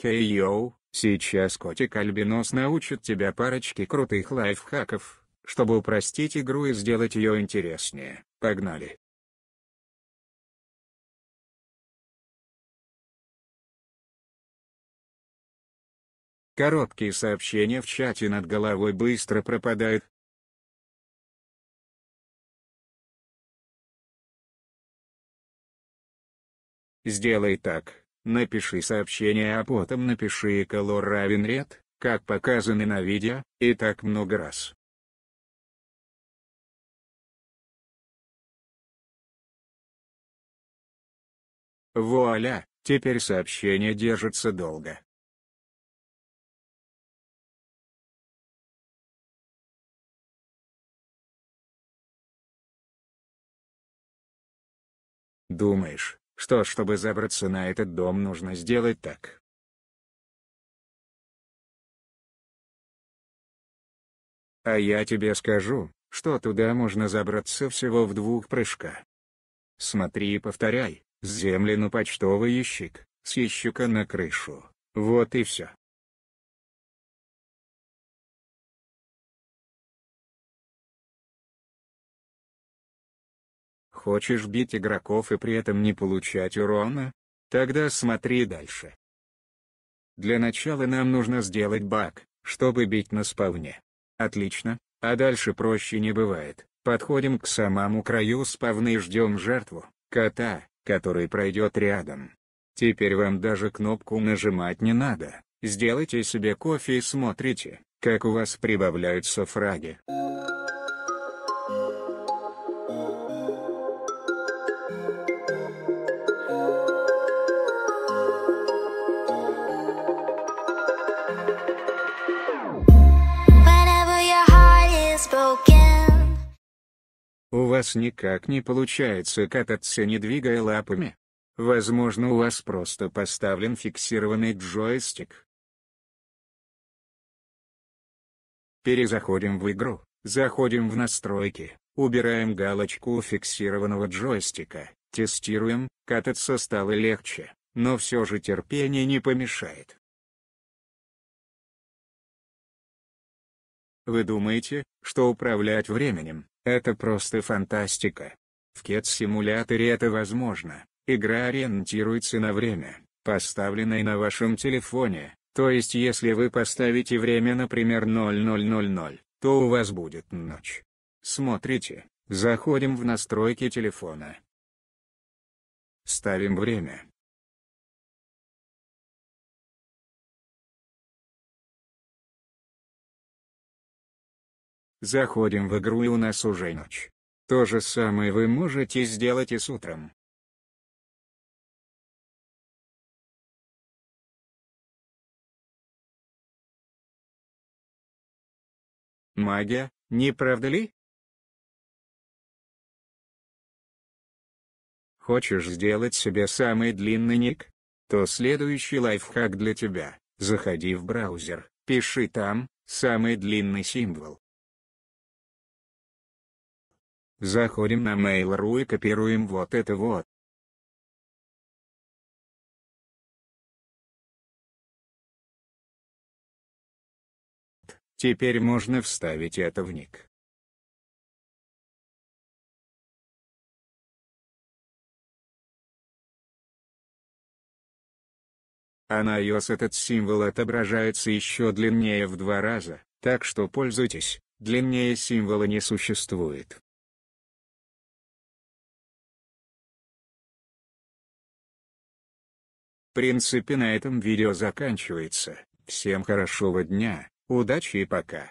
Хей йоу, сейчас котик Альбинос научит тебя парочке крутых лайфхаков, чтобы упростить игру и сделать ее интереснее. Погнали! Короткие сообщения в чате над головой быстро пропадают, Сделай так, Напиши сообщение, а потом напиши color равен red, как показано на видео, и так много раз. Вуаля, теперь сообщение держится долго. Думаешь, что, чтобы забраться на этот дом, нужно сделать так. А я тебе скажу, что туда можно забраться всего в двух прыжка. Смотри и повторяй, с земли на ну, почтовый ящик, с ящика на крышу, вот и все. Хочешь бить игроков и при этом не получать урона? Тогда смотри дальше. Для начала нам нужно сделать баг, чтобы бить на спавне. Отлично, а дальше проще не бывает. Подходим к самому краю спавны и ждем жертву, кота, который пройдет рядом. Теперь вам даже кнопку нажимать не надо. Сделайте себе кофе и смотрите, как у вас прибавляются фраги. У вас никак не получается кататься не двигая лапами. Возможно у вас просто поставлен фиксированный джойстик. Перезаходим в игру, заходим в настройки, убираем галочку фиксированного джойстика, тестируем, кататься стало легче, но все же терпение не помешает. Вы думаете, что управлять временем – это просто фантастика? В кет симуляторе это возможно, игра ориентируется на время, поставленное на вашем телефоне, то есть если вы поставите время например 0000, то у вас будет ночь. Смотрите, заходим в настройки телефона. Ставим время. Заходим в игру и у нас уже ночь. То же самое вы можете сделать и с утром. Магия, не правда ли? Хочешь сделать себе самый длинный ник? То следующий лайфхак для тебя. Заходи в браузер, пиши там, самый длинный символ, Заходим на Mail.ru и копируем вот это вот. Теперь можно вставить это в ник. А на iOS этот символ отображается еще длиннее в два раза, так что пользуйтесь, длиннее символа не существует. принципе на этом видео заканчивается. Всем хорошего дня, удачи и пока.